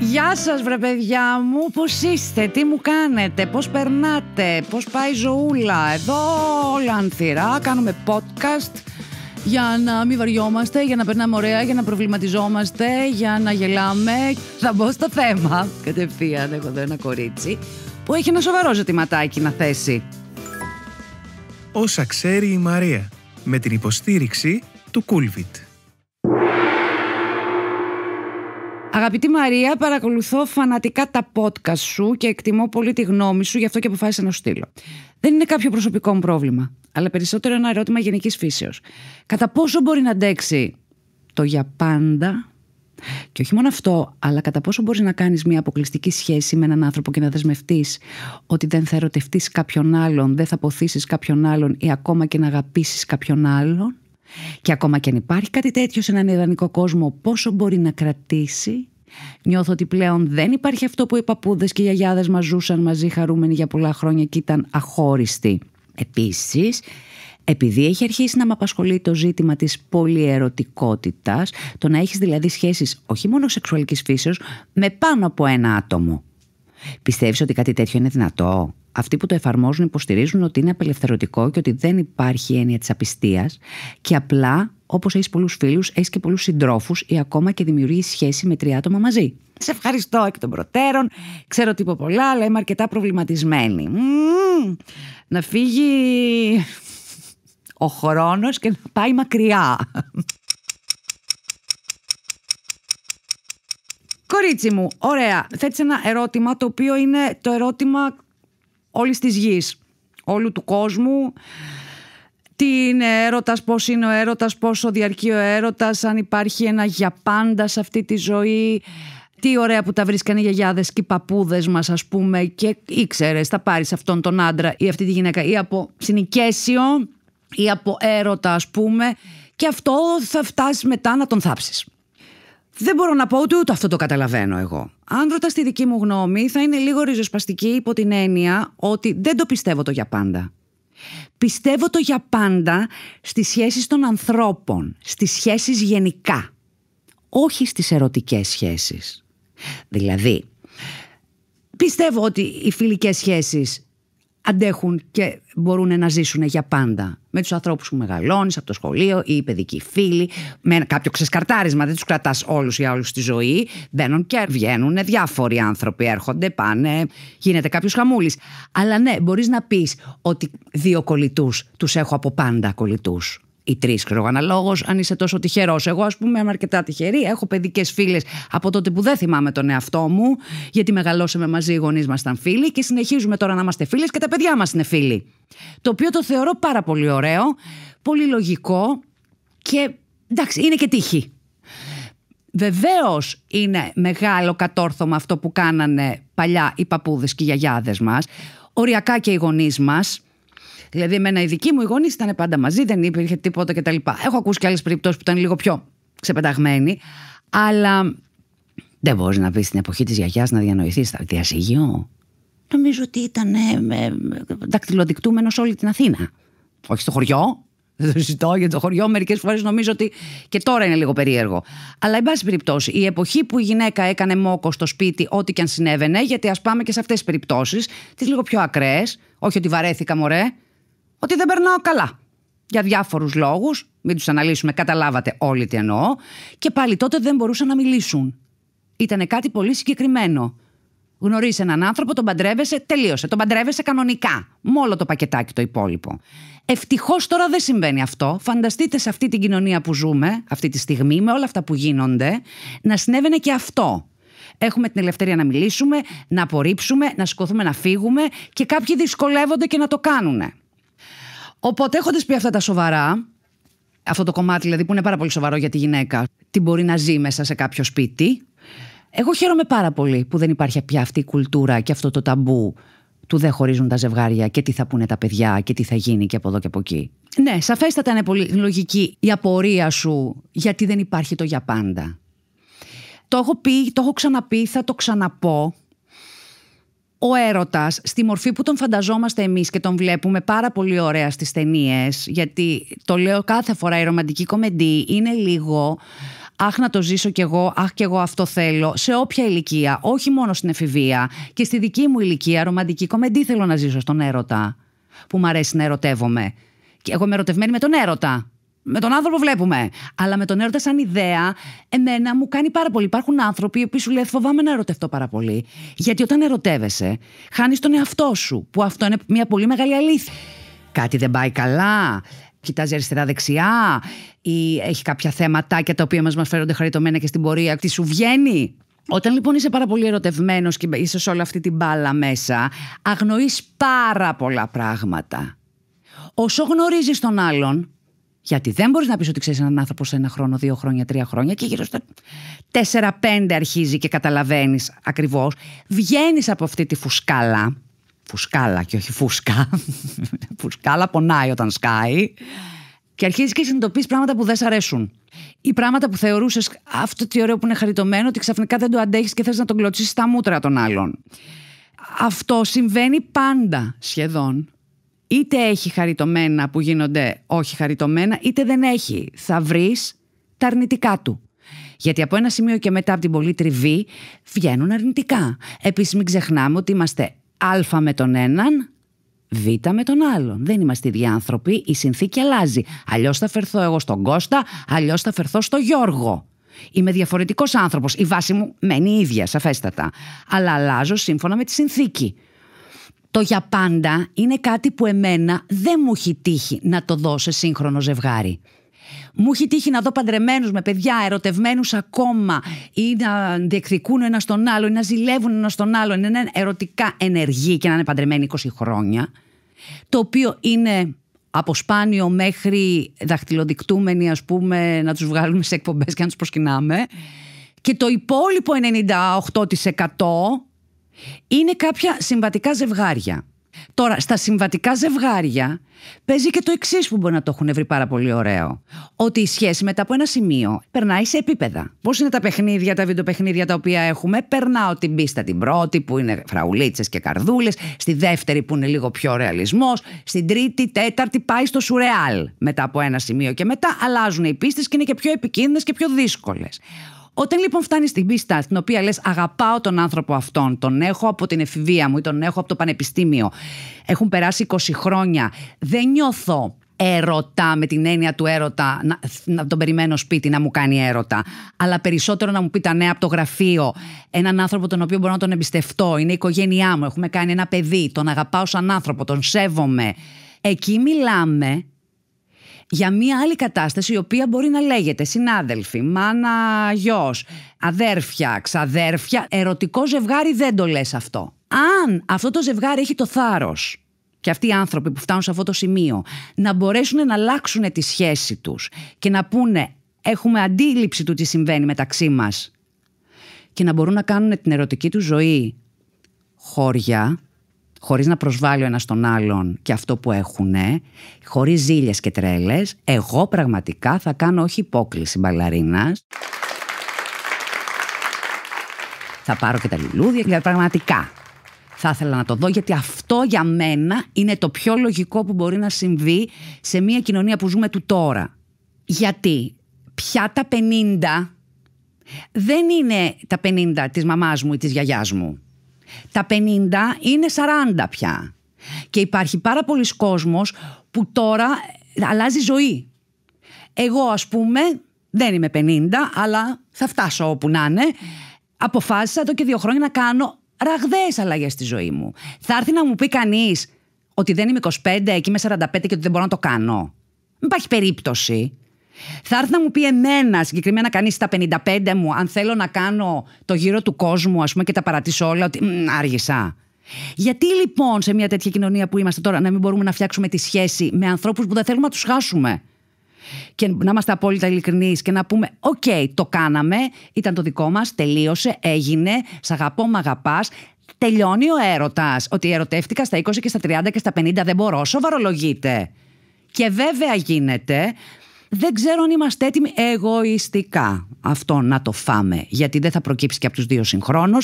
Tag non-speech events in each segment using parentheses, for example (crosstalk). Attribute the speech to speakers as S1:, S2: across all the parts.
S1: Γεια σας βρε παιδιά μου, πώς είστε, τι μου κάνετε, πώς περνάτε, πώς πάει η ζωούλα Εδώ όλα ανθυρά, κάνουμε podcast για να μην βαριόμαστε, για να περνάμε ωραία, για να προβληματιζόμαστε, για να γελάμε Θα μπω στο θέμα κατευθείαν, έχω εδώ ένα κορίτσι που έχει ένα σοβαρό ζητηματάκι να θέσει Όσα ξέρει η Μαρία, με την υποστήριξη του Κούλβιτ Αγαπητή Μαρία, παρακολουθώ φανατικά τα podcast σου και εκτιμώ πολύ τη γνώμη σου, γι' αυτό και αποφάσισα να σου στείλω. Δεν είναι κάποιο προσωπικό μου πρόβλημα, αλλά περισσότερο ένα ερώτημα γενικής φύσεως. Κατά πόσο μπορεί να αντέξει το για πάντα. Και όχι μόνο αυτό, αλλά κατά πόσο μπορείς να κάνεις μια αποκλειστική σχέση με έναν άνθρωπο και να δεσμευτείς ότι δεν θα ερωτευτείς κάποιον άλλον, δεν θα ποθήσει κάποιον άλλον ή ακόμα και να αγαπήσεις κάποιον άλλον. Και ακόμα και αν υπάρχει κάτι τέτοιο σε έναν ιδανικό κόσμο, πόσο μπορεί να κρατήσει. Νιώθω ότι πλέον δεν υπάρχει αυτό που οι παππούδες και οι γιαγιάδες μας ζούσαν μαζί χαρούμενοι για πολλά χρόνια και ήταν αχώριστοι. Επίσης, επειδή έχει αρχίσει να με απασχολεί το ζήτημα της πολυερωτικότητας, το να έχεις δηλαδή σχέσεις όχι μόνο σεξουαλικής φύσεως, με πάνω από ένα άτομο. Πιστεύεις ότι κάτι τέτοιο είναι δυνατό. Αυτοί που το εφαρμόζουν υποστηρίζουν ότι είναι απελευθερωτικό και ότι δεν υπάρχει έννοια της απιστίας και απλά όπως έχεις πολλούς φίλους, έχεις και πολλούς συντρόφους ή ακόμα και δημιουργείς σχέση με τρία άτομα μαζί. Σε ευχαριστώ εκ των προτέρων. Ξέρω είπα πολλά, αλλά είμαι αρκετά προβληματισμένη. να φύγει ο χρόνος και να πάει μακριά. Κορίτσι μου, ωραία. Θέτεις ένα ερώτημα το οποίο είναι το ερώτημα όλης της γης, όλου του κόσμου. Τι είναι έρωτας, πώς είναι ο έρωτας, πόσο διαρκεί ο έρωτας, αν υπάρχει ένα για πάντα σε αυτή τη ζωή. Τι ωραία που τα βρίσκανε οι γιαγιάδες και οι παππούδες μας, ας πούμε, και ήξερες, θα πάρεις αυτόν τον άντρα ή αυτή τη γυναίκα, ή από συνοικέσιο, ή από έρωτα, ας πούμε, και αυτό θα φτάσεις μετά να τον θάψεις. Δεν μπορώ να πω ότι ούτε αυτό το καταλαβαίνω εγώ. Αν ρωτάς τη δική μου γνώμη, θα είναι λίγο ριζοσπαστική υπό την έννοια ότι δεν το πιστεύω το για πάντα. Πιστεύω το για πάντα στις σχέσεις των ανθρώπων, στις σχέσεις γενικά. Όχι στις ερωτικές σχέσεις. Δηλαδή, πιστεύω ότι οι φιλικές σχέσεις αντέχουν και μπορούν να ζήσουν για πάντα. Με τους ανθρώπους που μεγαλώνεις από το σχολείο ή οι παιδικοί φίλοι, με κάποιο ξεσκαρτάρισμα. Δεν τους κρατάς όλους για όλους στη ζωή. Μπαίνουν και βγαίνουν διάφοροι άνθρωποι, έρχονται, πάνε, γίνεται κάποιος χαμούλης. Αλλά ναι, μπορείς να πεις ότι δύο κολλητούς τους έχω από πάντα κολλητούς ή τρεις, ξέρω αν είσαι τόσο τυχερός. Εγώ, ας πούμε, είμαι αρκετά τυχερή. Έχω παιδικές φίλες από τότε που δεν θυμάμαι τον εαυτό μου, γιατί μεγαλώσαμε μαζί, οι γονείς μας ήταν φίλοι και συνεχίζουμε τώρα να είμαστε φίλες και τα παιδιά μας είναι φίλοι. Το οποίο το θεωρώ πάρα πολύ ωραίο, πολύ λογικό και εντάξει, είναι και τύχη. Βεβαίως είναι μεγάλο κατόρθωμα αυτό που κάνανε παλιά οι παππούδες και οι γιαγιάδες μας, οριακά και οι γονείς μας, Δηλαδή, εμένα οι δικοί μου οι γονείς ήταν πάντα μαζί, δεν υπήρχε τίποτα κτλ. Έχω ακούσει και άλλες περιπτώσεις που ήταν λίγο πιο ξεπεταγμένοι, αλλά δεν μπορείς να πεις στην εποχή της γιαγιάς να διανοηθεί τα διασύγιο. Νομίζω ότι ήταν ε, ε, δακτυλοδεικτούμενος όλη την Αθήνα. Όχι στο χωριό, δεν το ζητώ για το χωριό. Μερικές φορές νομίζω ότι και τώρα είναι λίγο περίεργο. Αλλά, εν πάση περιπτώσει, η εποχή που η γυναίκα έκανε μόκο στο σπίτι, ό,τι και αν συνέβαινε, γιατί ας πάμε και σε αυτές τις περιπτώσεις, τις λίγο πιο ακραίες, όχι ότι βαρέθηκα μωρέ, ότι δεν περνάω καλά. Για διάφορους λόγους, μην τους αναλύσουμε, καταλάβατε όλοι τι εννοώ. Και πάλι τότε δεν μπορούσαν να μιλήσουν. Ήταν κάτι πολύ συγκεκριμένο. Γνωρίζει έναν άνθρωπο, τον παντρεύεσαι, τελείωσε. Τον παντρεύεσαι κανονικά. Μόνο το πακετάκι το υπόλοιπο. Ευτυχώς τώρα δεν συμβαίνει αυτό. Φανταστείτε σε αυτή την κοινωνία που ζούμε, αυτή τη στιγμή, με όλα αυτά που γίνονται, να συνέβαινε και αυτό. Έχουμε την ελευθερία να μιλήσουμε, να απορρίψουμε, να σκοθούμε να φύγουμε και κάποιοι δυσκολεύονται και να το κάνουν. Οπότε έχοντα πει αυτά τα σοβαρά, αυτό το κομμάτι δηλαδή που είναι πάρα πολύ σοβαρό για τη γυναίκα, τι μπορεί να ζει μέσα σε κάποιο σπίτι. Εγώ χαίρομαι πάρα πολύ που δεν υπάρχει πια αυτή η κουλτούρα και αυτό το ταμπού του δεν χωρίζουν τα ζευγάρια και τι θα πούνε τα παιδιά και τι θα γίνει και από εδώ και από εκεί. Ναι, σαφέστατα είναι πολύ λογική η απορία σου γιατί δεν υπάρχει το για πάντα. Το έχω πει, το έχω ξαναπεί, θα το ξαναπώ ο έρωτας στη μορφή που τον φανταζόμαστε εμείς και τον βλέπουμε πάρα πολύ ωραία στις ταινίες, γιατί το λέω κάθε φορά η ρομαντική κομμεντή είναι λίγο αχ να το ζήσω κι εγώ, αχ κι εγώ αυτό θέλω, σε όποια ηλικία, όχι μόνο στην εφηβεία και στη δική μου ηλικία ρομαντική κομμεντή θέλω να ζήσω στον έρωτα που μου αρέσει να ερωτεύομαι. Και εγώ είμαι ερωτευμένη με τον έρωτα με τον άνθρωπο βλέπουμε. Αλλά με τον έρωτα σαν ιδέα, εμένα μου κάνει πάρα πολύ. Υπάρχουν άνθρωποι που σου λέει φοβάμαι να ερωτευτώ πάρα πολύ. Γιατί όταν ερωτεύεσαι, χάνεις τον εαυτό σου. Που αυτό είναι μια πολύ μεγάλη αλήθεια. Κάτι δεν πάει καλά. Κοιτάζει αριστερά-δεξιά. Ή έχει κάποια θέματάκια τα οποία μας μας φέρονται χαριτωμένα και στην πορεία. Τι σου βγαίνει. Όταν λοιπόν είσαι πάρα πολύ ερωτευμένος και είσαι σε όλη αυτή την μπάλα μέσα, αγνοείς πάρα πολλά πράγματα. Όσο γνωρίζεις τον άλλον, γιατί δεν μπορείς να πεις ότι ξέρεις έναν άνθρωπο σε ένα χρόνο, δύο χρόνια, τρία χρόνια και γύρω στα τέσσερα-πέντε αρχίζει και καταλαβαίνεις ακριβώς. Βγαίνεις από αυτή τη φουσκάλα. Φουσκάλα και όχι φούσκα. (laughs) φουσκάλα πονάει όταν σκάει. Και αρχίζεις και συνειδητοποιείς πράγματα που δεν σ' αρέσουν. Ή πράγματα που θεωρούσες αυτό το ωραίο που είναι χαριτωμένο, ότι ξαφνικά δεν το αντέχεις και θες να τον κλωτσίσεις στα μούτρα των άλλων. Αυτό συμβαίνει πάντα σχεδόν είτε έχει χαριτωμένα που γίνονται όχι χαριτωμένα, είτε δεν έχει. Θα βρεις τα αρνητικά του. Γιατί από ένα σημείο και μετά από την πολύ τριβή βγαίνουν αρνητικά. Επίσης μην ξεχνάμε ότι είμαστε α με τον έναν, β με τον άλλον. Δεν είμαστε ίδιοι άνθρωποι, η συνθήκη αλλάζει. Αλλιώς θα φερθώ εγώ στον Κώστα, αλλιώς θα φερθώ στον Γιώργο. Είμαι διαφορετικός άνθρωπος, η βάση μου μένει ίδια σαφέστατα. Αλλά αλλάζω σύμφωνα με τη συνθήκη. Το για πάντα είναι κάτι που εμένα δεν μου έχει τύχει να το δω σε σύγχρονο ζευγάρι. Μου έχει τύχει να δω παντρεμένους με παιδιά, ερωτευμένους ακόμα, ή να διεκδικούν ένα τον άλλο, ή να ζηλεύουν ένα τον άλλο, να είναι ερωτικά ενεργοί και να είναι παντρεμένοι 20 χρόνια. Το οποίο είναι από σπάνιο μέχρι δαχτυλοδεικτούμενοι, ας πούμε, να τους βγάλουμε σε εκπομπές και να τους προσκυνάμε. Και το υπόλοιπο 98% είναι κάποια συμβατικά ζευγάρια. Τώρα, στα συμβατικά ζευγάρια παίζει και το εξής που μπορεί να το έχουν βρει πάρα πολύ ωραίο. Ότι η σχέση μετά από ένα σημείο περνάει σε επίπεδα. Πώς είναι τα παιχνίδια, τα βιντεοπαιχνίδια τα οποία έχουμε. Περνάω την πίστα την πρώτη που είναι φραουλίτσες και καρδούλες. Στη δεύτερη που είναι λίγο πιο ρεαλισμός. Στην τρίτη, τέταρτη πάει στο σουρεάλ μετά από ένα σημείο και μετά αλλάζουν οι πίστες και είναι και πιο επικίνδυνες και πιο δύσκολες. Όταν λοιπόν φτάνει στην πίστα, στην οποία λες Αγαπάω τον άνθρωπο αυτόν, τον έχω από την εφηβεία μου ή τον έχω από το πανεπιστήμιο, έχουν περάσει 20 χρόνια, δεν νιώθω έρωτα με την έννοια του έρωτα να, να, τον περιμένω σπίτι να μου κάνει έρωτα αλλά περισσότερο να μου πει τα νέα από το γραφείο έναν άνθρωπο τον οποίο μπορώ να τον εμπιστευτώ είναι η οικογένειά μου, έχουμε κάνει ένα παιδί τον αγαπάω σαν άνθρωπο, τον σέβομαι εκεί μιλάμε για μια άλλη κατάσταση η οποία μπορεί να λέγεται συνάδελφοι, μάνα, γιος, αδέρφια, ξαδέρφια, ερωτικό ζευγάρι δεν το λες αυτό. Αν αυτό το ζευγάρι έχει το θάρρος και αυτοί οι άνθρωποι που φτάνουν σε αυτό το σημείο να μπορέσουν να αλλάξουν τη σχέση τους και να πούνε έχουμε αντίληψη του τι συμβαίνει μεταξύ μας και να μπορούν να κάνουν την ερωτική τους ζωή χώρια χωρίς να προσβάλλει ο ένας τον άλλον και αυτό που έχουν, χωρίς ζήλιες και τρέλες, εγώ πραγματικά θα κάνω όχι υπόκληση μπαλαρίνας. Θα πάρω και τα λουλούδια, δηλαδή πραγματικά. Θα ήθελα να το δω γιατί αυτό για μένα είναι το πιο λογικό που μπορεί να συμβεί σε μια κοινωνία που ζούμε του τώρα. Γιατί πια τα 50 δεν είναι τα 50 της μαμάς μου ή της γιαγιάς μου. Τα 50 είναι 40 πια. Και υπάρχει πάρα πολλοί κόσμος που τώρα αλλάζει ζωή. Εγώ ας πούμε δεν είμαι 50 αλλά θα φτάσω όπου να είναι. Αποφάσισα εδώ και δύο χρόνια να κάνω ραγδαίες αλλαγές στη ζωή μου. Θα έρθει να μου πει κανείς ότι δεν είμαι 25 και είμαι 45 και ότι δεν μπορώ να το κάνω. Δεν υπάρχει περίπτωση. Θα έρθει να μου πει εμένα, συγκεκριμένα κανείς στα 55 μου, αν θέλω να κάνω το γύρο του κόσμου, ας πούμε, και τα παρατήσω όλα, ότι άργησα. Γιατί λοιπόν σε μια τέτοια κοινωνία που είμαστε τώρα να μην μπορούμε να φτιάξουμε τη σχέση με ανθρώπους που δεν θέλουμε να τους χάσουμε. Και να είμαστε απόλυτα ειλικρινείς και να πούμε: Οκ, το κάναμε, ήταν το δικό μας, τελείωσε, έγινε, σ' αγαπώ, μ' αγαπάς. Τελειώνει ο έρωτας. Ότι ερωτεύτηκα στα 20 και στα 30 και στα 50, δεν μπορώ, σοβαρολογείται. Και βέβαια γίνεται δεν ξέρω αν είμαστε έτοιμοι εγωιστικά αυτό να το φάμε. Γιατί δεν θα προκύψει και από τους δύο συγχρόνως.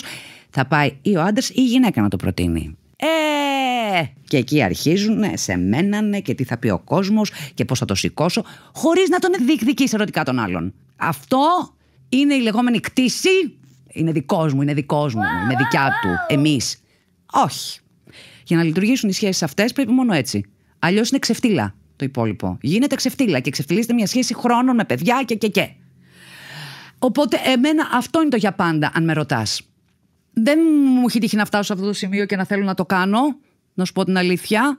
S1: Θα πάει ή ο άντρας ή η γυναίκα να το προτείνει. Ε! Και εκεί αρχίζουν ναι, σε μένανε ναι, και τι θα πει ο κόσμος και πώς θα το σηκώσω, χωρίς να τον διεκδικείς ερωτικά των άλλων. Αυτό είναι η λεγόμενη κτήση. Είναι δικός μου, είναι δικός μου, είναι δικιά του, εμείς. Όχι. Για να λειτουργήσουν οι σχέσεις αυτές πρέπει μόνο έτσι. Αλλιώς είναι ξεφτύλα υπόλοιπο. Γίνεται ξεφτύλα και ξεφτυλίζεται μια σχέση χρόνων με παιδιά και και και. Οπότε εμένα αυτό είναι το για πάντα, αν με ρωτάς. Δεν μου έχει τύχει να φτάσω σε αυτό το σημείο και να θέλω να το κάνω, να σου πω την αλήθεια.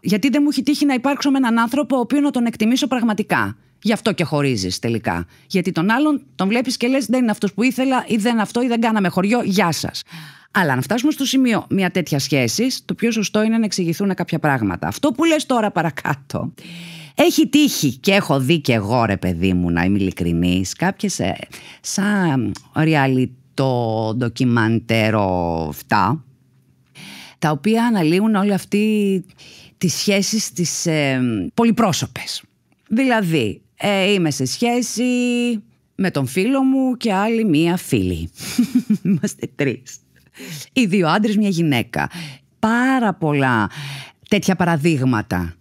S1: Γιατί δεν μου έχει τύχει να υπάρξω με έναν άνθρωπο ο οποίο να τον εκτιμήσω πραγματικά. Γι' αυτό και χωρίζεις τελικά. Γιατί τον άλλον τον βλέπεις και λες: Δεν είναι αυτός που ήθελα, ή δεν αυτό, ή δεν κάναμε χωριό. Γεια σας. Αλλά να φτάσουμε στο σημείο μια τέτοια σχέση, το πιο σωστό είναι να εξηγηθούν κάποια πράγματα. Αυτό που λες τώρα παρακάτω. Έχει τύχει και έχω δει και εγώ ρε παιδί μου να είμαι ειλικρινής κάποιες ε, σαν το ντοκιμαντέρο αυτά τα οποία αναλύουν όλη αυτή τις σχέσεις τις ε, Δηλαδή ε, είμαι σε σχέση με τον φίλο μου και άλλη μία φίλη. (laughs) Είμαστε τρεις. Οι δύο άντρες, μία γυναίκα. Πάρα πολλά τέτοια παραδείγματα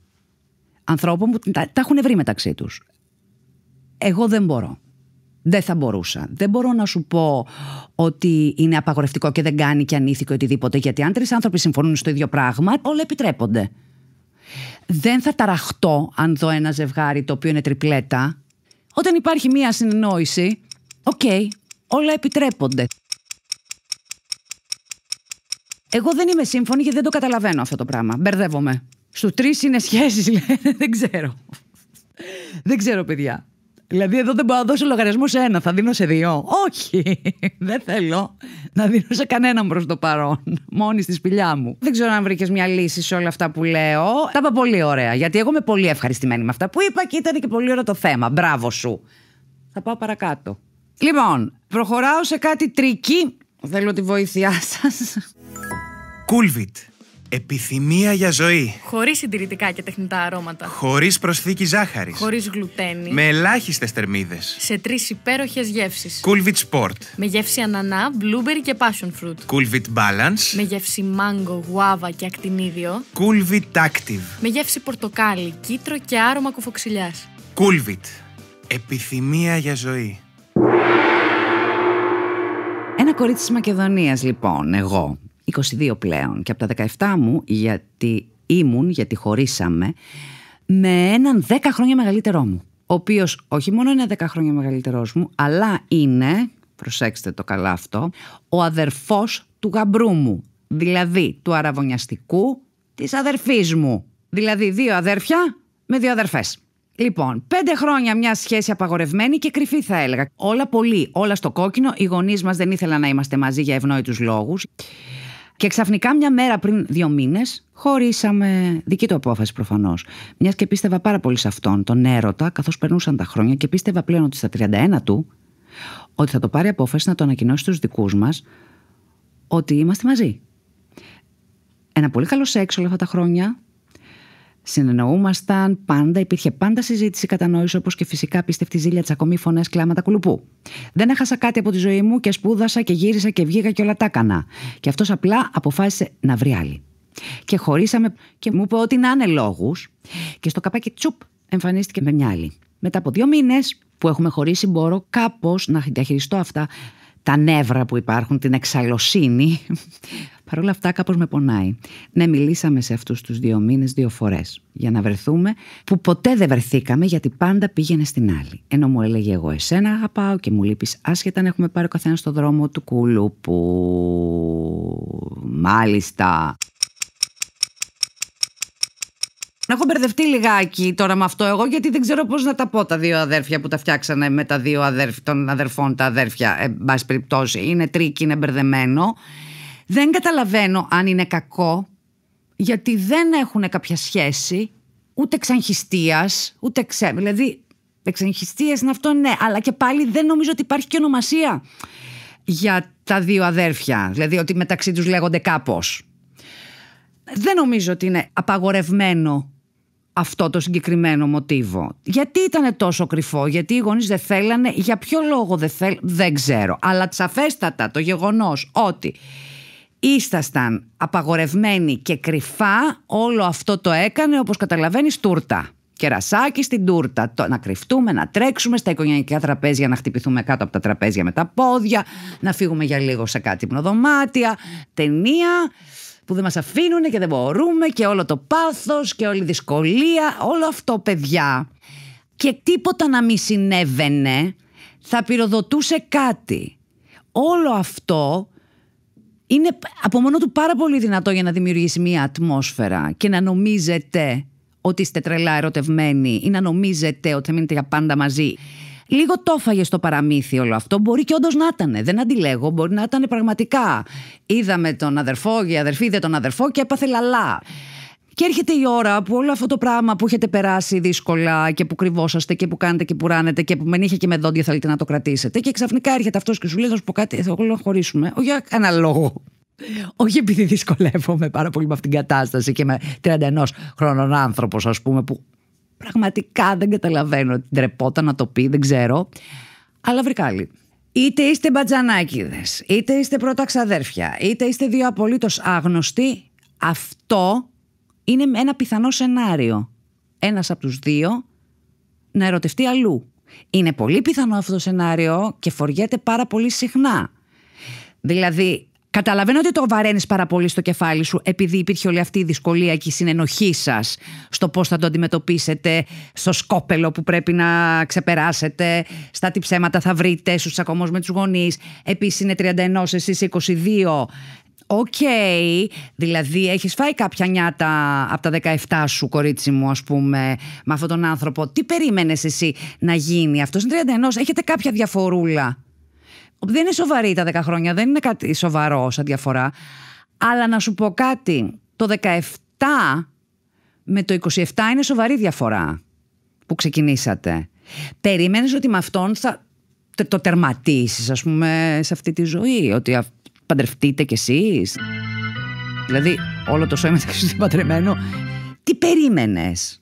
S1: ανθρώπων που τα, έχουν βρει μεταξύ τους. Εγώ δεν μπορώ. Δεν θα μπορούσα. Δεν μπορώ να σου πω ότι είναι απαγορευτικό και δεν κάνει και ανήθικο οτιδήποτε. Γιατί αν τρει άνθρωποι συμφωνούν στο ίδιο πράγμα, όλα επιτρέπονται. Δεν θα ταραχτώ αν δω ένα ζευγάρι το οποίο είναι τριπλέτα. Όταν υπάρχει μία συνεννόηση, οκ, okay, όλα επιτρέπονται. Εγώ δεν είμαι σύμφωνη γιατί δεν το καταλαβαίνω αυτό το πράγμα. Μπερδεύομαι. Στου τρεις είναι σχέσεις, (laughs) λένε. Δεν ξέρω. Δεν ξέρω, παιδιά. Δηλαδή εδώ δεν μπορώ να δώσω λογαριασμό σε ένα, θα δίνω σε δύο. Όχι, (laughs) δεν θέλω να δίνω σε κανέναν προς το παρόν, μόνη στη σπηλιά μου. Δεν ξέρω αν βρήκες μια λύση σε όλα αυτά που λέω. Θα είπα πολύ ωραία, γιατί εγώ είμαι πολύ ευχαριστημένη με αυτά που είπα και ήταν και πολύ ωραίο το θέμα. Μπράβο σου. Θα πάω παρακάτω. Λοιπόν, προχωράω σε κάτι τρίκι. Θέλω τη βοήθειά σας. Κούλβιτ. Επιθυμία για ζωή. Χωρίς συντηρητικά και τεχνητά αρώματα. Χωρίς προσθήκη ζάχαρης. Χωρίς γλουτένη. Με ελάχιστες θερμίδες. Σε τρεις υπέροχες γεύσεις. Κούλβιτ Sport. Με γεύση ανανά, blueberry και passion fruit. Κούλβιτ Balance. Με γεύση μάγκο, γουάβα και ακτινίδιο. Κούλβιτ Active. Με γεύση πορτοκάλι, κίτρο και άρωμα κουφοξιλιά. Κούλβιτ. Επιθυμία για ζωή. Ένα κορίτσι της Μακεδονίας, λοιπόν, εγώ, 22 πλέον και από τα 17 μου γιατί ήμουν, γιατί χωρίσαμε, με έναν 10 χρόνια μεγαλύτερό μου. Ο οποίος όχι μόνο είναι 10 χρόνια μεγαλύτερός μου, αλλά είναι, προσέξτε το καλά αυτό, ο αδερφός του γαμπρού μου. Δηλαδή του αραβωνιαστικού της αδερφής μου. Δηλαδή δύο αδέρφια με δύο αδερφές... Λοιπόν, πέντε χρόνια μια σχέση απαγορευμένη και κρυφή, θα έλεγα. Όλα πολύ, όλα στο κόκκινο. Οι γονείς μας δεν ήθελαν να είμαστε μαζί για ευνόητους λόγους. Και ξαφνικά μια μέρα πριν δύο μήνες, χωρίσαμε. Δική του απόφαση προφανώς. Μιας και πίστευα πάρα πολύ σε αυτόν, τον έρωτα, καθώς περνούσαν τα χρόνια και πίστευα πλέον ότι στα 31 του, ότι θα το πάρει απόφαση να το ανακοινώσει στους δικούς μας ότι είμαστε μαζί. Ένα πολύ καλό σεξ όλα αυτά τα χρόνια. Συνεννοούμασταν πάντα, υπήρχε πάντα συζήτηση κατανόηση, όπως και φυσικά πίστευτη ζήλια ακόμη φωνές, κλάματα κουλουπού. Δεν έχασα κάτι από τη ζωή μου και σπούδασα και γύρισα και βγήκα και όλα τα έκανα. Και αυτός απλά αποφάσισε να βρει άλλη. Και χωρίσαμε και μου είπε ότι να είναι λόγους. Και στο καπάκι τσουπ εμφανίστηκε με μια άλλη. Μετά από δύο μήνες που έχουμε χωρίσει, μπορώ κάπως να διαχειριστώ αυτά τα νεύρα που υπάρχουν, την εξαλωσύνη. Παρ' όλα αυτά κάπως με πονάει. Ναι, μιλήσαμε σε αυτούς τους δύο μήνες δύο φορές για να βρεθούμε, που ποτέ δεν βρεθήκαμε γιατί πάντα πήγαινε στην άλλη. Ενώ μου έλεγε εγώ εσένα αγαπάω και μου λείπεις άσχετα να έχουμε πάρει ο καθένας στο δρόμο του κούλου που... Μάλιστα. Να έχω μπερδευτεί λιγάκι τώρα με αυτό εγώ, γιατί δεν ξέρω πώς να τα πω τα δύο αδέρφια που τα φτιάξανε με τα δύο αδέρφια, των αδερφών τα αδέρφια. Εν πάση περιπτώσει, είναι τρίκι, είναι μπερδεμένο. Δεν καταλαβαίνω αν είναι κακό, γιατί δεν έχουν κάποια σχέση ούτε εξαγχιστία, ούτε ξέ. Δηλαδή, εξανχιστία είναι αυτό, ναι, αλλά και πάλι δεν νομίζω ότι υπάρχει και ονομασία για τα δύο αδέρφια. Δηλαδή, ότι μεταξύ τους λέγονται κάπως. Δεν νομίζω ότι είναι απαγορευμένο αυτό το συγκεκριμένο μοτίβο. Γιατί ήταν τόσο κρυφό, γιατί οι γονείς δεν θέλανε, για ποιο λόγο δεν θέλανε, δεν ξέρω. Αλλά σαφέστατα το γεγονός ότι ήσασταν απαγορευμένοι και κρυφά, όλο αυτό το έκανε όπως καταλαβαίνεις τούρτα. Κερασάκι στην τούρτα, να κρυφτούμε, να τρέξουμε στα οικογενειακά τραπέζια, να χτυπηθούμε κάτω από τα τραπέζια με τα πόδια, να φύγουμε για λίγο σε κάτι πνοδομάτια, ταινία, που δεν μας αφήνουν και δεν μπορούμε και όλο το πάθος και όλη η δυσκολία, όλο αυτό παιδιά. Και τίποτα να μην συνέβαινε θα πυροδοτούσε κάτι. Όλο αυτό είναι από μόνο του πάρα πολύ δυνατό για να δημιουργήσει μια ατμόσφαιρα και να νομίζετε ότι είστε τρελά ερωτευμένοι ή να νομίζετε ότι θα μείνετε για πάντα μαζί. Λίγο το έφαγε στο παραμύθι όλο αυτό. Μπορεί και όντως να ήταν. Δεν αντιλέγω. Μπορεί να ήταν πραγματικά. Είδαμε τον αδερφό και η αδερφή είδε τον αδερφό και έπαθε λαλά. Και έρχεται η ώρα που όλο αυτό το πράγμα που έχετε περάσει δύσκολα και που κρυβόσαστε και που κάνετε και που ράνετε και που με νύχια και με δόντια θέλετε να το κρατήσετε. Και ξαφνικά έρχεται αυτός και σου λέει: Θα σου πω κάτι, θα χωρίσουμε. Όχι για κανένα λόγο. Όχι επειδή δυσκολεύομαι πάρα πολύ με αυτήν την κατάσταση και με 31 χρονών άνθρωπος, ας πούμε, που Πραγματικά δεν καταλαβαίνω. τρεπότα να το πει, δεν ξέρω. Αλλά βρικάλι, Είτε είστε μπατζανάκιδε, είτε είστε πρώτα ξαδέρφια, είτε είστε δύο απολύτως άγνωστοι, αυτό είναι ένα πιθανό σενάριο. Ένας από τους δύο να ερωτευτεί αλλού. Είναι πολύ πιθανό αυτό το σενάριο και φοριέται πάρα πολύ συχνά. Δηλαδή, Καταλαβαίνω ότι το βαραίνεις πάρα πολύ στο κεφάλι σου, επειδή υπήρχε όλη αυτή η δυσκολία και η συνενοχή σας στο πώς θα το αντιμετωπίσετε, στο σκόπελο που πρέπει να ξεπεράσετε, στα τι ψέματα θα βρείτε, στους τσακωμούς με τους γονείς. Επίσης είναι 31, εσεί 22. Οκ, okay. δηλαδή έχεις φάει κάποια νιάτα από τα 17 σου κορίτσι μου ας πούμε με αυτόν τον άνθρωπο. Τι περίμενες εσύ να γίνει, αυτός. είναι 31, έχετε κάποια διαφορούλα. Δεν είναι σοβαρή τα 10 χρόνια, δεν είναι κάτι σοβαρό σαν διαφορά. Αλλά να σου πω κάτι, το 17 με το 27 είναι σοβαρή διαφορά που ξεκινήσατε. Περίμενες ότι με αυτόν θα το τερματίσεις, ας πούμε, σε αυτή τη ζωή, ότι παντρευτείτε κι εσείς. Δηλαδή, όλο το σώμα (laughs) είμαστε παντρεμένο. Τι περίμενες.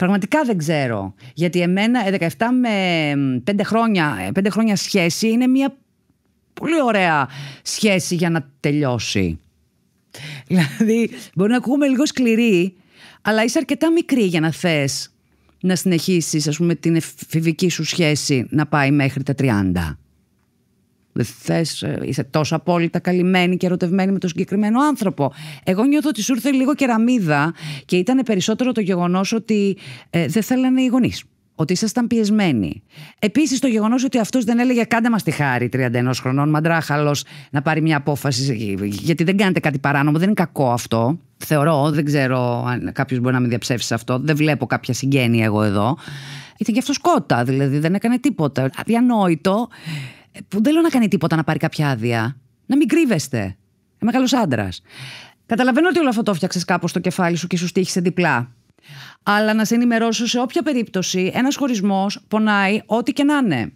S1: Πραγματικά δεν ξέρω. Γιατί εμένα 17 με 5 χρόνια, 5 ε, χρόνια σχέση είναι μια πολύ ωραία σχέση για να τελειώσει. Δηλαδή, μπορεί να ακούγουμε λίγο σκληρή, αλλά είσαι αρκετά μικρή για να θες να συνεχίσεις, ας πούμε, την εφηβική σου σχέση να πάει μέχρι τα 30. Δεν θες, ε, είσαι τόσο απόλυτα καλυμμένη και ερωτευμένη με τον συγκεκριμένο άνθρωπο. Εγώ νιώθω ότι σου ήρθε λίγο κεραμίδα και ήταν περισσότερο το γεγονός ότι ε, δεν θέλανε οι γονείς. Ότι ήσασταν πιεσμένοι. Επίσης το γεγονός ότι αυτός δεν έλεγε κάντε μας τη χάρη 31 χρονών, μαντράχαλο, να πάρει μια απόφαση. Ε, γιατί δεν κάνετε κάτι παράνομο, δεν είναι κακό αυτό. Θεωρώ, δεν ξέρω αν κάποιος μπορεί να με διαψεύσει αυτό. Δεν βλέπω κάποια συγγένεια εγώ εδώ. Ήταν και αυτός κότα, δηλαδή δεν έκανε τίποτα. Αδιανόητο που δεν λέω να κάνει τίποτα να πάρει κάποια άδεια. Να μην κρύβεστε. είμαι Μεγάλο άντρας. Καταλαβαίνω ότι όλο αυτό το φτιάξε κάπως στο κεφάλι σου και σου στήχησε διπλά. Αλλά να σε ενημερώσω σε όποια περίπτωση ένας χωρισμός πονάει ό,τι και να είναι.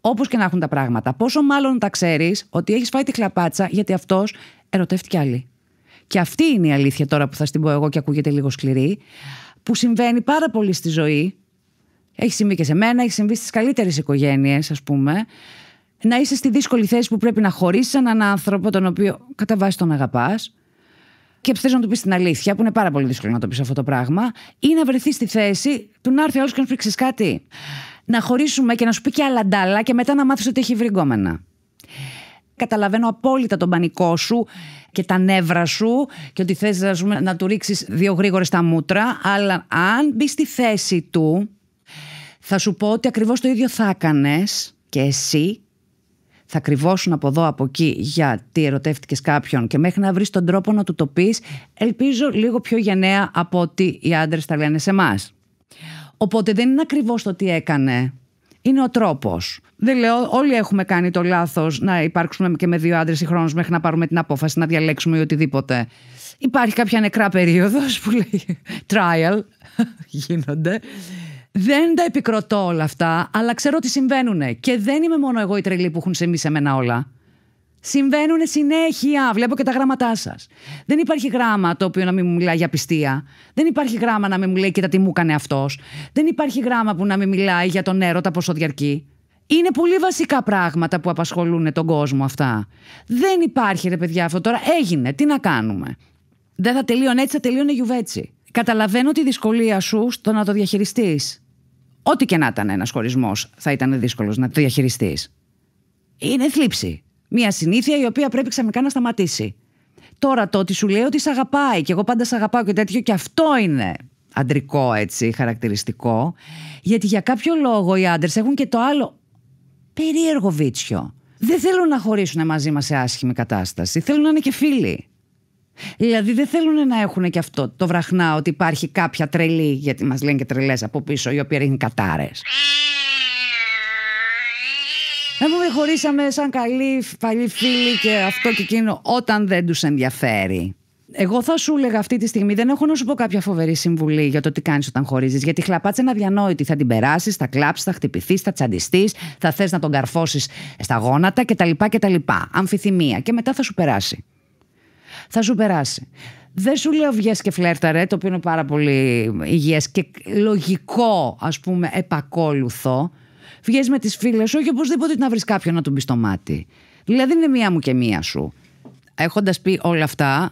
S1: Όπως και να έχουν τα πράγματα. Πόσο μάλλον τα ξέρεις ότι έχεις φάει τη χλαπάτσα γιατί αυτός ερωτεύτηκε άλλη. Και αυτή είναι η αλήθεια τώρα που θα στην πω εγώ και ακούγεται λίγο σκληρή, που συμβαίνει πάρα πολύ στη ζωή. Έχει συμβεί και σε μένα, έχει συμβεί στις καλύτερες οικογένειες, ας πούμε να είσαι στη δύσκολη θέση που πρέπει να χωρίσεις έναν άνθρωπο τον οποίο κατά βάση τον αγαπάς και θες να του πεις την αλήθεια, που είναι πάρα πολύ δύσκολο να το πεις αυτό το πράγμα, ή να βρεθείς στη θέση του να έρθει άλλος και να σου πει κάτι. Να χωρίσουμε και να σου πει και άλλα ντάλα και μετά να μάθεις ότι έχει γκόμενα. Καταλαβαίνω απόλυτα τον πανικό σου και τα νεύρα σου και ότι θες να του ρίξεις δύο γρήγορες τα μούτρα, αλλά αν μπεις στη θέση του, θα σου πω ότι ακριβώς το ίδιο θα έκανες και εσύ θα κρυβώσουν από εδώ από εκεί γιατί ερωτεύτηκες κάποιον και μέχρι να βρεις τον τρόπο να του το πεις, ελπίζω λίγο πιο γενναία από ότι οι άντρες τα λένε σε εμάς. Οπότε δεν είναι ακριβώς το τι έκανε, είναι ο τρόπος. Δεν λέω, όλοι έχουμε κάνει το λάθος να υπάρξουμε και με δύο άντρες συγχρόνως μέχρι να πάρουμε την απόφαση να διαλέξουμε ή οτιδήποτε. Υπάρχει κάποια νεκρά περίοδος που λέει (laughs) trial, (laughs) γίνονται. Δεν τα επικροτώ όλα αυτά, αλλά ξέρω ότι συμβαίνουν. Και δεν είμαι μόνο εγώ η τρελή που έχουν συμβεί σε μένα όλα. Συμβαίνουν συνέχεια. Βλέπω και τα γράμματά σας. Δεν υπάρχει γράμμα το οποίο να μην μου μιλάει για πιστεία. Δεν υπάρχει γράμμα να μην μου λέει κοίτα τι μου έκανε αυτός. Δεν υπάρχει γράμμα που να μην μιλάει για τον έρωτα διαρκεί. Είναι πολύ βασικά πράγματα που απασχολούν τον κόσμο αυτά. Δεν υπάρχει ρε παιδιά αυτό τώρα. Έγινε. Τι να κάνουμε. Δεν θα τελείωνε έτσι, θα τελείωνε γιουβέτσι. Καταλαβαίνω τη δυσκολία σου στο να το διαχειριστείς. Ό,τι και να ήταν ένας χωρισμός, θα ήταν δύσκολος να το διαχειριστείς. Είναι θλίψη. Μια συνήθεια η οποία πρέπει ξαφνικά να σταματήσει. Τώρα το ότι σου λέει ότι σε αγαπάει και εγώ πάντα σε αγαπάω και τέτοιο και αυτό είναι αντρικό έτσι χαρακτηριστικό γιατί για κάποιο λόγο οι άντρες έχουν και το άλλο περίεργο βίτσιο. Δεν θέλουν να χωρίσουν μαζί μας σε άσχημη κατάσταση, θέλουν να είναι και φίλοι. Δηλαδή δεν θέλουν να έχουν και αυτό το βραχνά ότι υπάρχει κάποια τρελή, γιατί μας λένε και τρελές από πίσω, οι οποίοι είναι κατάρες. Να ε, χωρίσαμε σαν καλοί, παλιοί φίλοι και αυτό και εκείνο όταν δεν τους ενδιαφέρει. Εγώ θα σου έλεγα αυτή τη στιγμή, δεν έχω να σου πω κάποια φοβερή συμβουλή για το τι κάνεις όταν χωρίζεις. Γιατί χλαπάτσε ένα διανόητη. Θα την περάσεις, θα κλάψεις, θα χτυπηθείς, θα τσαντιστείς, θα θες να τον καρφώσεις στα γόνατα κτλ. κτλ. Αμφιθυμία. Και μετά θα σου περάσει θα σου περάσει. Δεν σου λέω βγες και φλέρταρε, το οποίο είναι πάρα πολύ υγιές και λογικό, ας πούμε, επακόλουθο. Βγες με τις φίλες σου, όχι οπωσδήποτε να βρεις κάποιον να του μπει στο μάτι. Δηλαδή είναι μία μου και μία σου. Έχοντας πει όλα αυτά,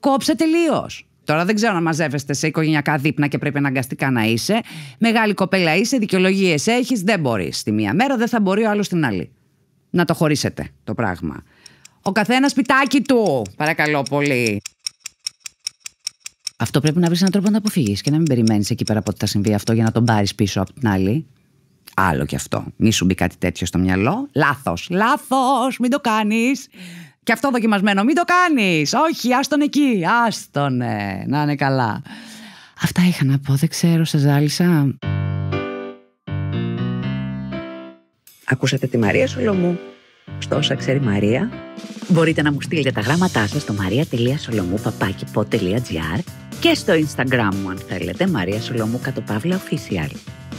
S1: κόψε τελείως. Τώρα δεν ξέρω να μαζεύεστε σε οικογενειακά δείπνα και πρέπει αναγκαστικά να είσαι. Μεγάλη κοπέλα είσαι, δικαιολογίες έχεις, δεν μπορείς. στη μία μέρα δεν θα μπορεί ο άλλος την άλλη. Να το χωρίσετε το πράγμα. Ο καθένας σπιτάκι του. Παρακαλώ πολύ. Αυτό πρέπει να βρεις έναν τρόπο να το αποφύγεις και να μην περιμένεις εκεί πέρα ότι θα συμβεί αυτό για να τον πάρεις πίσω από την άλλη. Άλλο κι αυτό. Μη σου μπει κάτι τέτοιο στο μυαλό. Λάθος. Λάθος. Μην το κάνεις. Και αυτό δοκιμασμένο. Μην το κάνεις. Όχι, άστον εκεί. Άστον. Ε, να είναι καλά. Αυτά είχα να πω. Δεν ξέρω, σα ζάλισα. Ακούσατε τη Μαρία Σολομού στο όσα ξέρει Μαρία. Μπορείτε να μου στείλετε τα γράμματά σας στο maria.solomou.papakipo.gr και στο Instagram μου αν θέλετε, Μαρία Σολομού Παύλα Official.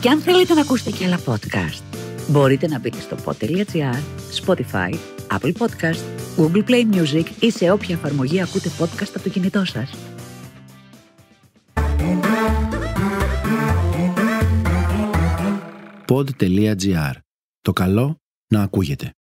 S1: Και αν θέλετε να ακούσετε και άλλα podcast, μπορείτε να μπείτε στο pod.gr, Spotify, Apple Podcast, Google Play Music ή σε όποια εφαρμογή ακούτε podcast από το κινητό σας. Pod.gr. Το καλό να ακούγεται.